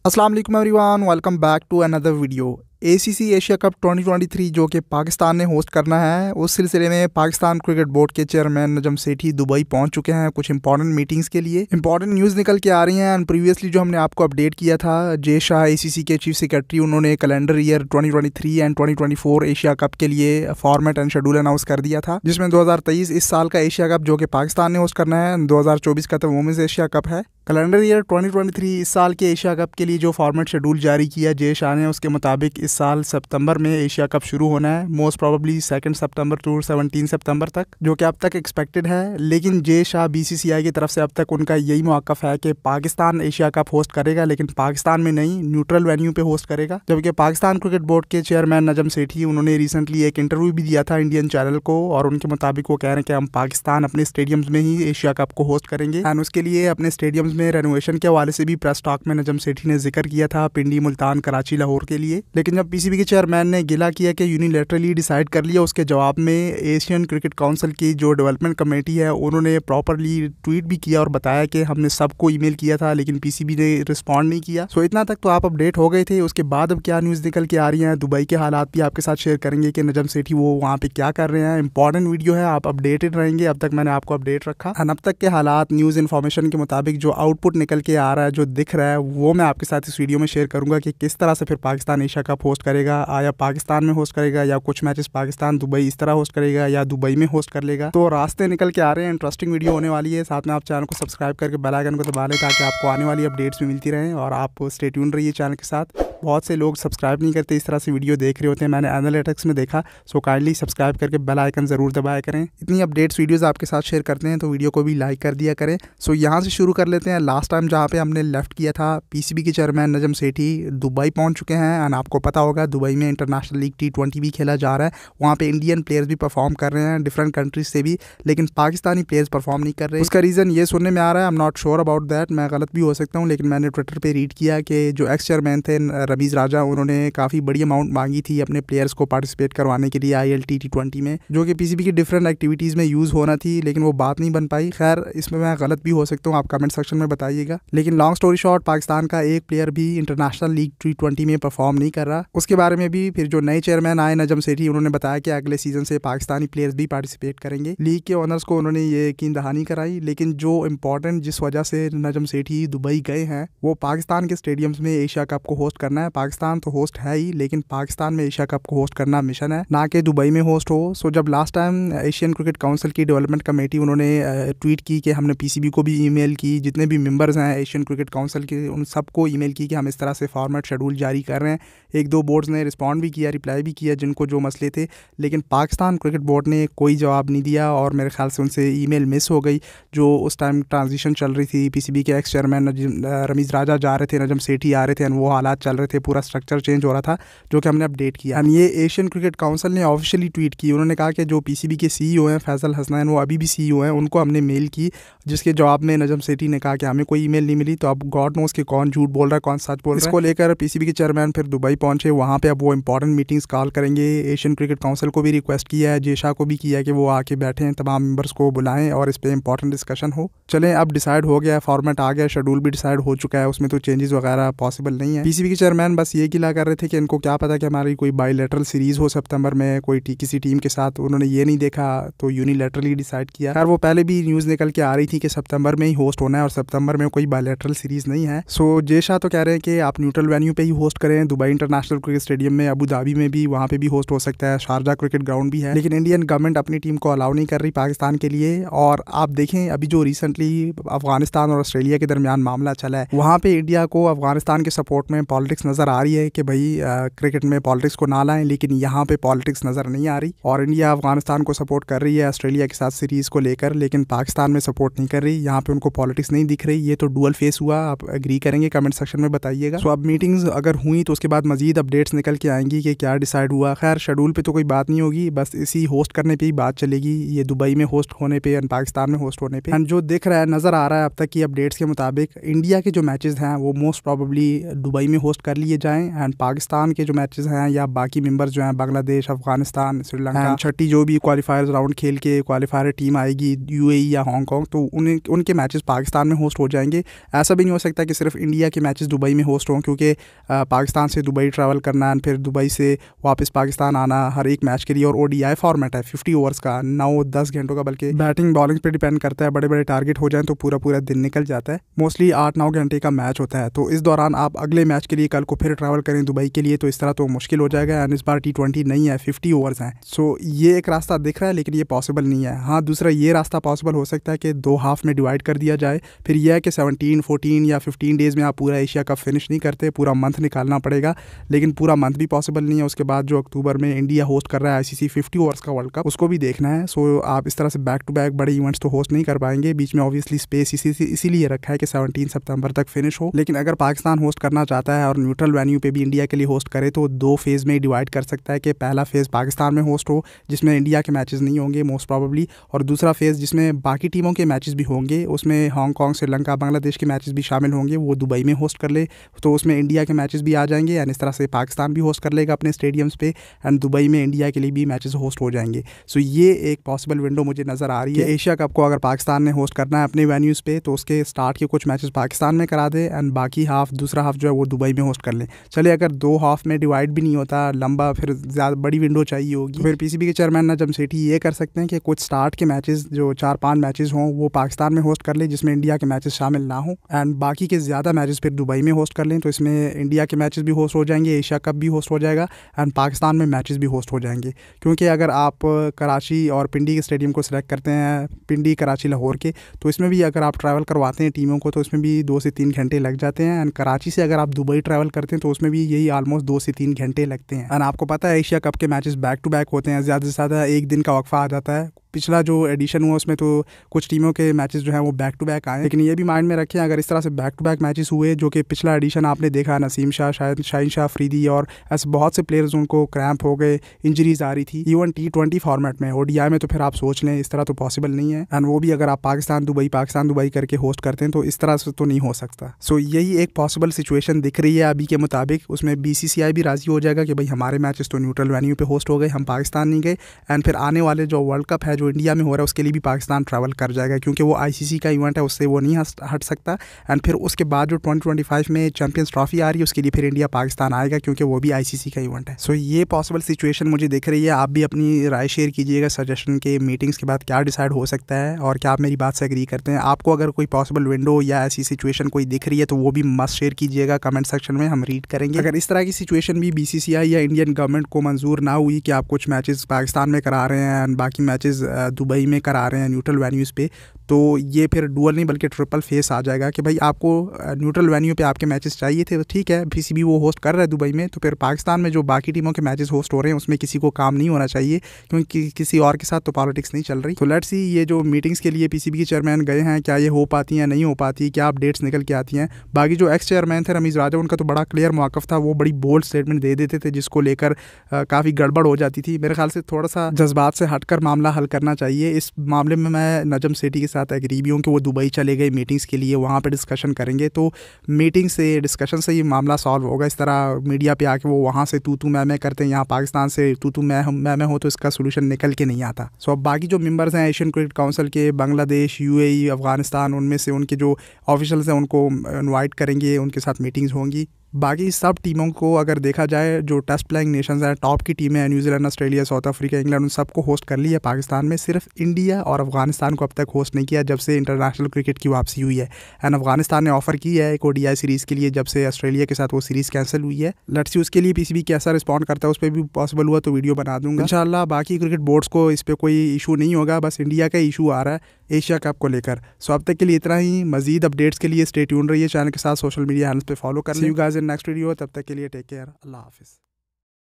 Assalamualaikum alaikum everyone welcome back to another video a Asia cup 2023 जो कि पाकिस्तान ने host करना है उस सिलसिले में पाकिस्तान क्रिकेट बोर्ड के चेयरमैन नजम सेठी दुबई पहुंच चुके हैं कुछ इंपॉर्टेंट मीटिंग्स के लिए इंपॉर्टेंट न्यूज़ निकल के आ रही हैं एंड प्रीवियसली जो हमने आपको अपडेट किया था जे शाह ए के चीफ सेक्रेटरी उन्होंने calendar year twenty and twenty Asia cup के लिए फॉर्मेट एंड शेड्यूल अनाउंस कर दिया था जिसमें दो इस साल का एशिया कप जो कि पाकिस्तान ने होस्ट करना है दो का तो वुमेंस एशिया कप है कैलेंडर ईयर 2023 इस साल के एशिया कप के लिए जो फॉर्मेट शेड्यूल जारी किया जय शाह ने उसके मुताबिक इस साल सितंबर में एशिया कप शुरू होना है मोस्ट प्रोबेबली सेकंड सितंबर टू सेवनटीन सितंबर तक जो कि अब तक एक्सपेक्टेड है लेकिन जे शाह बीसीसीआई की तरफ से अब तक उनका यही मौकफ है कि पाकिस्तान एशिया कप होस्ट करेगा लेकिन पाकिस्तान में नहीं न्यूट्रल वेन्यू पे होस्ट करेगा जबकि पाकिस्तान क्रिकेट बोर्ड के चेयरमैन नजम सेठी उन्होंने रिसेंटली एक इंटरव्यू भी दिया था इंडियन चैनल को और उनके मुताबिक वो कह रहे हैं कि हम पाकिस्तान अपने स्टेडियम्स में ही एशिया कप को होस्ट करेंगे एंड उसके लिए अपने स्टेडियम्स में रेनोवेशन के हवाले से भी प्रेस टॉक में नजम सेठी ने जिक्र किया था पिंडी मुल्तान कराची लाहौर के लिए लेकिन अब पीसीबी के चेयरमैन ने गिला किया कि यूनिलेटरली डिसाइड कर लिया उसके जवाब में एशियन क्रिकेट काउंसिल की जो डेवलपमेंट कमेटी है उन्होंने प्रॉपरली ट्वीट भी किया और बताया कि हमने सबको ईमेल किया था लेकिन पीसीबी ने रिस्पॉन्ड नहीं किया सो इतना तक तो आप अपडेट हो गए थे उसके बाद अब क्या न्यूज़ निकल के आ रही हैं दुबई के हालात भी आपके साथ शेयर करेंगे कि नजम सेठी वो वहाँ पे क्या कर रहे हैं इंपॉर्टेंट वीडियो है आप अपडेटेड रहेंगे अब तक मैंने आपको अपडेट रखा अब तक के हालात न्यूज़ इन्फॉर्मेशन के मुताबिक जो आउटपुट निकल के आ रहा है जो दिख रहा है वो मैं आपके साथ इस वीडियो में शेयर करूंगा कि किस तरह से फिर पाकिस्तान एशिया कप हो होस्ट करेगा या पाकिस्तान में होस्ट करेगा या कुछ मैचेस पाकिस्तान दुबई इस तरह होस्ट करेगा या दुबई में होस्ट कर लेगा तो रास्ते निकल के आ रहे हैं इंटरेस्टिंग वीडियो होने वाली है साथ में आप चैनल को सब्सक्राइब करके बेलाइकन को दबा लें ताकि आपको आने वाली अपडेट्स भी मिलती रहें और आप स्टेट्यून रहिए चैनल के साथ बहुत से लोग सब्सक्राइब नहीं करते इस तरह से वीडियो देख रहे होते हैं मैंने एनालिटिक्स में देखा सो काइंडली सब्सक्राइब करके बेल आइकन ज़रूर दबाया करें इतनी अपडेट्स वीडियोज़ आपके साथ शेयर करते हैं तो वीडियो को भी लाइक कर दिया करें सो यहाँ से शुरू कर लेते हैं लास्ट टाइम जहाँ पर हमने लेफ्ट किया था बी के चेयरमैन नजम सेठी दुबई पहुँच चुके हैं एंड आपको पता होगा दुबई में इंटरनेशनल लीग टी ट्वेंटी भी खेला जा रहा है वहाँ पर इंडियन प्लेयर्स भी परफॉर्म कर रहे हैं डिफरेंट कंट्रीज से भी लेकिन पाकिस्तानी प्लेयर्स परफॉर्म नहीं कर रहे उसका रीज़न ये सुनने में आ रहा है I am not sure about that मैं गलत भी हो सकता हूँ लेकिन मैंने ट्विटर पर रीड किया कि जो एक्स चेयरमैन थे रमीज़ राजा उन्होंने काफ़ी बड़ी अमाउंट मांगी थी अपने प्लेयर्स को पार्टिसिपेट करवाने के लिए I L T T twenty में जो कि पीसीबी की डिफरेंट एक्टिविटीज़ में यूज़ होना थी लेकिन वो बात नहीं बन पाई खैर इसमें मैं गलत भी हो सकता हूँ आप कमेंट सेक्शन में बताइएगा लेकिन लॉन्ग स्टोरी शॉर्ट पाकिस्तान का एक प्लेयर भी इंटरनेशनल लीग टी ट्वेंटी में परफॉर्म नहीं कर रहा उसके बारे में भी फिर जो नए चेयरमैन आए नजम सेठी उन्होंने बताया कि अगले सीजन से पाकिस्तानी प्लेयर्स भी पार्टिसिपेट करेंगे लीग के ऑनर्स को उन्होंने ये यकीन दहानी कराई लेकिन जो इम्पोर्टेंट जिस वजह से नजम सेठी दुबई गए हैं वो पाकिस्तान के स्टेडियम्स में एशिया कप को होस्ट करना करना है पाकिस्तान तो होस्ट है ही लेकिन पाकिस्तान में एशिया कप को होस्ट करना मिशन है ना कि दुबई में होस्ट हो सो जब last time Asian cricket council की डेवलपमेंट कमेटी उन्होंने ट्वीट की कि हमने पीसीबी को भी ई की जितने भी मेम्बर्स हैं एशियन क्रिकेट काउंसिल के उन सबको ई की कि हम इस तरह से फॉर्मेट शेड्यूल जारी कर रहे हैं एक दो बोर्ड्स ने रिस्पॉन्ड भी किया रिप्लाई भी किया जिनको जो मसले थे लेकिन पाकिस्तान क्रिकेट बोर्ड ने कोई जवाब नहीं दिया और मेरे ख्याल से उनसे ई मिस हो गई जो उस टाइम ट्रांजिशन चल रही थी पीसीबी के एक्स चेयरमैन रमीज़ राजा जा रहे थे नजम सेठी आ रहे थे वो हालात चल रहे थे थे पूरा स्ट्रक्चर चेंज हो रहा था जो कि हमने अपडेट किया एंड ये एशियन क्रिकेट काउंसिल ने ऑफिशियली ट्वीट की उन्होंने कहा कि जो पीसीबी के सीईओ e हैं फैसल हसनैन वो अभी भी सीईओ e हैं उनको हमने मेल की जिसके जवाब में नजम सेठी ने कहा कि हमें कोई ईमेल नहीं मिली तो अब गॉड नोस के कौन झूठ बोल रहा है कौन सच बोल रहा है इसको लेकर पीसीबी के चेयरमैन फिर दुबई पहुंचे वहाँ पर अब वो इंपॉर्टेंट मीटिंग्स कॉल करेंगे एशियन क्रिकेट काउंसिल को भी रिक्वेस्ट किया है जेशा को भी किया है कि वो आके बैठे तमाम मेंबर्स को बुलाएं और इस पर इंपॉर्टेंट डिस्कशन हो चलें अब डिसाइड हो गया फॉर्मेट आ गया शेड्यूल भी डिसाइड हो चुका है उसमें तो चेंजेस वगैरह पॉसिबल नहीं है पीसीबी के चेयरमैन कैमरामैन बस ये गिला कर रहे थे कि इनको क्या पता कि हमारी कोई बाईलेटरल सीरीज़ हो सितंबर में कोई किसी टीम के साथ उन्होंने ये नहीं देखा तो यूनिलेटरली डिसाइड किया यार वो पहले भी न्यूज़ निकल के आ रही थी कि सितंबर में ही होस्ट होना है और सितंबर में कोई बायलेटरल सीरीज़ नहीं है सो जे शाह तो कह रहे हैं कि आप न्यूट्रल वेन्यू पे ही होस्ट करें दुबई इंटरनेशनल क्रिकेट स्टेडियम में अबू धाबी में भी वहाँ पे भी होस्ट हो सकता है शारजा क्रिकेट ग्राउंड भी है लेकिन इंडियन गवर्नमेंट अपनी टीम को अलाउ नहीं कर रही पाकिस्तान के लिए और आप देखें अभी जो रिसेंटली अफगानिस्तान और ऑस्ट्रेलिया के दरमियान मामला चला है वहाँ पर इंडिया को अफगानिस्तान के सपोर्ट में पॉलिटिक्स पॉलिटिक्स नज़र आ रही है कि भाई क्रिकेट में पॉलिटिक्स को ना लाएं लेकिन यहाँ पे पॉलिटिक्स नज़र नहीं आ रही और इंडिया अफगानिस्तान को सपोर्ट कर रही है ऑस्ट्रेलिया के साथ सीरीज़ को लेकर लेकिन पाकिस्तान में सपोर्ट नहीं कर रही यहाँ पर उनको पॉलिटिक्स नहीं दिख रही ये तो डुअल फेस हुआ आप एग्री करेंगे कमेंट सेक्शन में बताइएगा तो अब मीटिंग्स अगर हुई तो उसके बाद मजीद अपडेट्स निकल के आएंगी कि क्या डिसाइड हुआ खैर शेड्यूल पर तो कोई बात नहीं होगी बस इसी होस्ट करने पर ही बात चलेगी ये दुबई में होस्ट होने पर एंड पाकिस्तान में होस्ट होने पर एंड जो दिख रहा है नज़र आ रहा है अब तक की अपडेट्स के मुताबिक इंडिया के जो मैचेज़ हैं वो मोस्ट प्रॉबली दुबई में होस्ट कर लिए जाएँ एंड पाकिस्तान के जो मैचेस हैं या बाकी मेम्बर्स जो हैं बांग्लादेश अफगानिस्तान श्रीलंका छठी जो भी क्वालिफायर राउंड खेल के क्वालिफायर टीम आएगी यू e या हांगकॉन्ग तो उन उनके मैचेस पाकिस्तान में होस्ट हो जाएंगे ऐसा भी नहीं हो सकता कि सिर्फ इंडिया के मैचेस दुबई में होस्ट हों क्योंकि पाकिस्तान से दुबई ट्रैवल करना एंड फिर दुबई से वापस पाकिस्तान आना हर एक मैच के लिए और ओडीआई फॉर्मेट है फिफ्टी ओवर्स का नौ दस घंटों का बल्कि बैटिंग बॉलिंग पर डिपेंड करता है बड़े बड़े टारगेट हो जाएं तो पूरा पूरा दिन निकल जाता है मोस्टली आठ नौ घंटे का मैच होता है तो इस दौरान आप अगले मैच के लिए कर कल को फिर ट्रैवल करें दुबई के लिए तो इस तरह तो मुश्किल हो जाएगा एंड इस बार टी ट्वेंटी नहीं है फिफ्टी ओवर्स हैं सो ये एक रास्ता दिख रहा है लेकिन ये पॉसिबल नहीं है हाँ दूसरा ये रास्ता पॉसिबल हो सकता है कि दो हाफ में डिवाइड कर दिया जाए फिर यह है कि सेवनटीन फोर्टीन या फिफ्टीन डेज़ में आप पूरा एशिया कप फिनिश नहीं करते पूरा मंथ निकालना पड़ेगा लेकिन पूरा मंथ भी पॉसिबल नहीं है उसके बाद जो अक्टूबर में इंडिया होस्ट कर रहा है आई सी ओवर्स का वर्ल्ड कप उसको भी देखना है सो आप इस तरह से बैक टू बैक बड़े इवेंट्स तो होस्ट नहीं कर पाएंगे बीच में ऑब्वियसली स्पेस इसी इसीलिए रखा है कि सेवनटीन सितंबर तक फिनिश हो लेकिन अगर पाकिस्तान होस्ट करना चाहता है और न्यूट्रल वेन्यू पे भी इंडिया के लिए होस्ट करे तो दो फेज़ में डिवाइड कर सकता है कि पहला फेज़ पाकिस्तान में होस्ट हो जिसमें इंडिया के मैचेस नहीं होंगे मोस्ट प्रॉबली और दूसरा फेज़ जिसमें बाकी टीमों के मैचेस भी होंगे उसमें हांगकॉन्ग श्रीलंका बांग्लादेश के मैचेस भी शामिल होंगे वो दुबई में होस्ट कर ले तो उसमें इंडिया के मैचेस भी आ जाएंगे एंड इस तरह से पाकिस्तान भी होस्ट कर लेगा अपने स्टेडियम्स पे एंड दुबई में इंडिया के लिए भी मैचेस होस्ट हो जाएंगे सो ये एक पॉसिबल विंडो मुझे नज़र आ रही है एशिया कप को अगर पाकिस्तान ने होस्ट करना है अपने वेन्यूज़ पर तो उसके स्टार्ट के कुछ मैचेस पाकिस्तान में करा दे एंड बाकी हाफ दूसरा हाफ जो है वो दुबई में होस्ट शिफ्ट कर लें चले अगर दो हाफ में डिवाइड भी नहीं होता लंबा फिर ज़्यादा बड़ी विंडो चाहिए होगी फिर पीसीबी के चेयरमैन ना सेठी ये कर सकते हैं कि कुछ स्टार्ट के मैचेस जो चार पाँच मैचेस हों वो पाकिस्तान में होस्ट कर लें जिसमें इंडिया के मैचेस शामिल ना हों एंड बाकी के ज़्यादा मैचेस फिर दुबई में होस्ट कर लें तो इसमें इंडिया के मैचेस भी होस्ट हो जाएंगे एशिया कप भी होस्ट हो जाएगा एंड पाकिस्तान में मैचेस भी होस्ट हो जाएंगे क्योंकि अगर आप कराची और पिंडी के स्टेडियम को सिलेक्ट करते हैं पिंडी कराची लाहौर के तो इसमें भी अगर आप ट्रैवल करवाते हैं टीमों को तो इसमें भी दो से तीन घंटे लग जाते हैं एंड कराची से अगर आप दुबई ट्रैवल ट्रैवल करते हैं तो उसमें भी यही ऑलमोस्ट दो से तीन घंटे लगते हैं एंड आपको पता है एशिया कप के मैचेस बैक टू बैक होते हैं ज़्यादा से ज़्यादा एक दिन का वक्फा आ जाता है पिछला जो एडिशन हुआ उसमें तो कुछ टीमों के मैचेस जो हैं वो बैक टू बैक आए लेकिन ये भी माइंड में रखें अगर इस तरह से बैक टू बैक मैचेस हुए जो कि पिछला एडिशन आपने देखा नसीम शाह शायद शाहिन शाह फ्रीदी और ऐसे बहुत से प्लेयर्स उनको क्रैम्प हो गए इंजरीज आ रही थी इवन टी ट्वेंटी फॉर्मेट में ओ में तो फिर आप सोच लें इस तरह तो पॉसिबल नहीं है एंड वो भी अगर आप पाकिस्तान दुबई पाकिस्तान दुबई करके होस्ट करते हैं तो इस तरह से तो नहीं हो सकता सो यही एक पॉसिबल सिचुएशन दिख रही है अभी के मुताबिक उसमें बी भी राजी हो जाएगा कि भाई हमारे मैचेस तो न्यूट्रल वेन्यू पे होस्ट हो गए हम पाकिस्तान नहीं गए एंड फिर आने वाले जो वर्ल्ड कप है जो इंडिया में हो रहा है उसके लिए भी पाकिस्तान ट्रैवल कर जाएगा क्योंकि वो आई का इवेंट है उससे वो नहीं हट सकता एंड फिर उसके बाद जो ट्वेंटी में चैंपियंस ट्रॉफी आ रही है उसके लिए फिर इंडिया पाकिस्तान आएगा क्योंकि वो भी आई का इवेंट है सो ये पॉसिबल सिचुएशन मुझे दिख रही है आप भी अपनी राय शेयर कीजिएगा सजेशन के मीटिंग्स के बाद क्या डिसाइड हो सकता है और क्या आप मेरी बात से अग्री करते हैं आपको अगर कोई पॉसिबल विंडो या ऐसी सिचुएशन कोई दिख रही है तो वो भी मस्त शेयर कीजिएगा कमेंट सेक्शन में हम रीड करेंगे अगर इस तरह की सिचुएशन भी बीसीसीआई या इंडियन गवर्नमेंट को मंजूर ना हुई कि आप कुछ मैचेस पाकिस्तान में करा रहे हैं एंड बाकी मैचेस दुबई में करा रहे हैं न्यूट्रल वेन्यूज़ पे तो ये फिर डुअल नहीं बल्कि ट्रिपल फेस आ जाएगा कि भाई आपको न्यूट्रल वेन्यू पे आपके मैचेस चाहिए थे तो ठीक है पीसीबी वो होस्ट कर रहा है दुबई में तो फिर पाकिस्तान में जो बाकी टीमों के मैचेस होस्ट हो रहे हैं उसमें किसी को काम नहीं होना चाहिए क्योंकि कि, किसी और के साथ तो पॉलिटिक्स नहीं चल रही तो लेट्स सी ये जो मीटिंग्स के लिए पी के चेयरमैन गए हैं क्या ये हो पाती हैं नहीं हो पाती क्या अपडेट्स निकल के आती हैं बाकी जो एक्स चेयरमैन थे रमीज़ राजा उनका तो बड़ा क्लियर मौक़ था वो बड़ी बोल्ड स्टेटमेंट दे देते थे जिसको लेकर काफ़ी गड़बड़ हो जाती थी मेरे ख्याल से थोड़ा सा जज्बात से हटकर मामला हल करना चाहिए इस मामले में मैं नजम सेठी के साथ साथ एग्री भी हूँ कि वो दुबई चले गए मीटिंग्स के लिए वहाँ पर डिस्कशन करेंगे तो मीटिंग से डिस्कशन से ये मामला सॉल्व होगा इस तरह मीडिया पे आके वो वहाँ से तू तू मैं मैं करते हैं यहाँ पाकिस्तान से तू तू मैं मैं मैं हो तो इसका सोल्यूशन निकल के नहीं आता सो अब बाकी जो मेम्बर्स हैं एशियन क्रिकेट काउंसिल के बांग्लादेश यू अफ़गानिस्तान उनमें से उनके जो ऑफिशल्स हैं उनको इन्वाइट करेंगे उनके साथ मीटिंग्स होंगी बाकी सब टीमों को अगर देखा जाए जो टेस्ट प्लेइंग नेशंस हैं टॉप की टीमें हैं New Zealand Australia South Africa England उन सबको होस्ट कर लिया है पाकिस्तान में सिर्फ इंडिया और अफगानिस्तान को अब तक होस्ट नहीं किया जब से इंटरनेशनल क्रिकेट की वापसी हुई है एंड अफगानिस्तान ने ऑफर की है एक ओडीआई सीरीज़ के लिए जब से ऑस्ट्रेलिया के साथ वो सीरीज़ कैंसिल हुई है लट्सी उसके लिए पी कैसा रिस्पॉन्ड करता है उस पर भी पॉसिबल हुआ तो वीडियो बना दूंगा इन बाकी क्रिकेट बोर्ड्स को इस पर कोई इशू नहीं होगा बस इंडिया का इशू आ रहा है एशिया कप को लेकर सो अब तक के लिए इतना ही मजीद अपडेट्स के लिए स्टेट यून रही है चैनल के साथ सोशल मीडिया हैंडल्स पर फॉलो कर लीजिए गाज इन नेक्स्ट वीडियो तब तक के लिए टेक केयर अल्लाह हाफिज़